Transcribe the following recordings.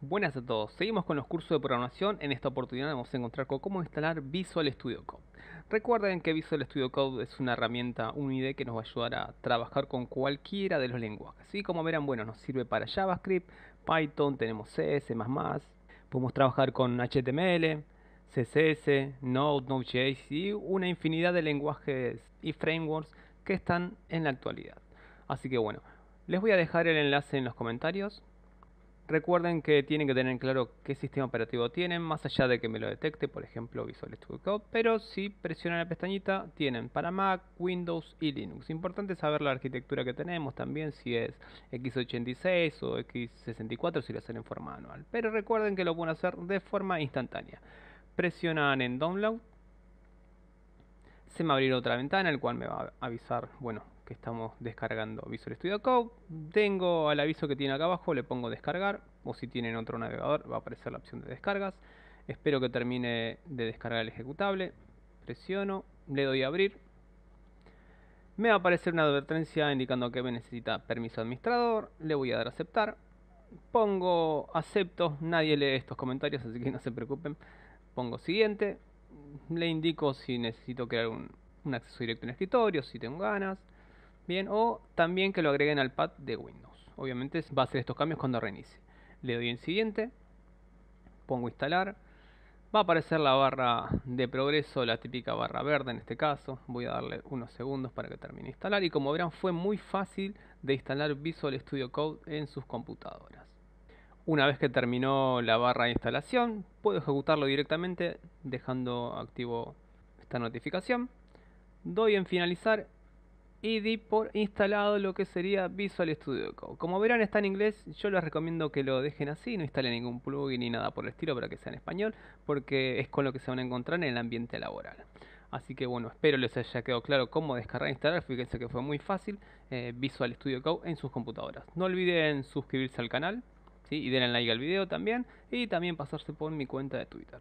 Buenas a todos, seguimos con los cursos de programación, en esta oportunidad vamos a encontrar con cómo instalar Visual Studio Code. Recuerden que Visual Studio Code es una herramienta, un IDE que nos va a ayudar a trabajar con cualquiera de los lenguajes. Y como verán, bueno, nos sirve para JavaScript, Python, tenemos C, podemos trabajar con HTML, CSS, Node, Node.js y una infinidad de lenguajes y frameworks que están en la actualidad. Así que bueno, les voy a dejar el enlace en los comentarios Recuerden que tienen que tener claro qué sistema operativo tienen, más allá de que me lo detecte, por ejemplo Visual Studio Code, pero si presionan la pestañita tienen para Mac, Windows y Linux. Importante saber la arquitectura que tenemos también, si es x86 o x64, si lo hacen en forma manual. Pero recuerden que lo pueden hacer de forma instantánea. Presionan en Download, se me abrirá otra ventana, el cual me va a avisar, bueno, que estamos descargando Visual Studio Code. Tengo al aviso que tiene acá abajo, le pongo descargar, o si tienen otro navegador va a aparecer la opción de descargas. Espero que termine de descargar el ejecutable, presiono, le doy a abrir. Me va a aparecer una advertencia indicando que me necesita permiso administrador, le voy a dar a aceptar. Pongo acepto, nadie lee estos comentarios, así que no se preocupen. Pongo siguiente, le indico si necesito crear un, acceso directo en escritorio, si tengo ganas. Bien, o también que lo agreguen al pad de Windows. Obviamente va a hacer estos cambios cuando reinicie. Le doy en siguiente, pongo instalar. Va a aparecer la barra de progreso, la típica barra verde en este caso. Voy a darle unos segundos para que termine de instalar. Y como verán fue muy fácil de instalar Visual Studio Code en sus computadoras. Una vez que terminó la barra de instalación, puedo ejecutarlo directamente dejando activo esta notificación. Doy en finalizar y di por instalado lo que sería Visual Studio Code. Como verán está en inglés, yo les recomiendo que lo dejen así, no instalen ningún plugin ni nada por el estilo para que sea en español, porque es con lo que se van a encontrar en el ambiente laboral. Así que bueno, espero les haya quedado claro cómo descargar e instalar, fíjense que fue muy fácil eh, Visual Studio Code en sus computadoras. No olviden suscribirse al canal ¿sí? y denle like al video también y también pasarse por mi cuenta de Twitter.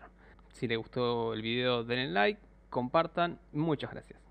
Si les gustó el video denle like, compartan, muchas gracias.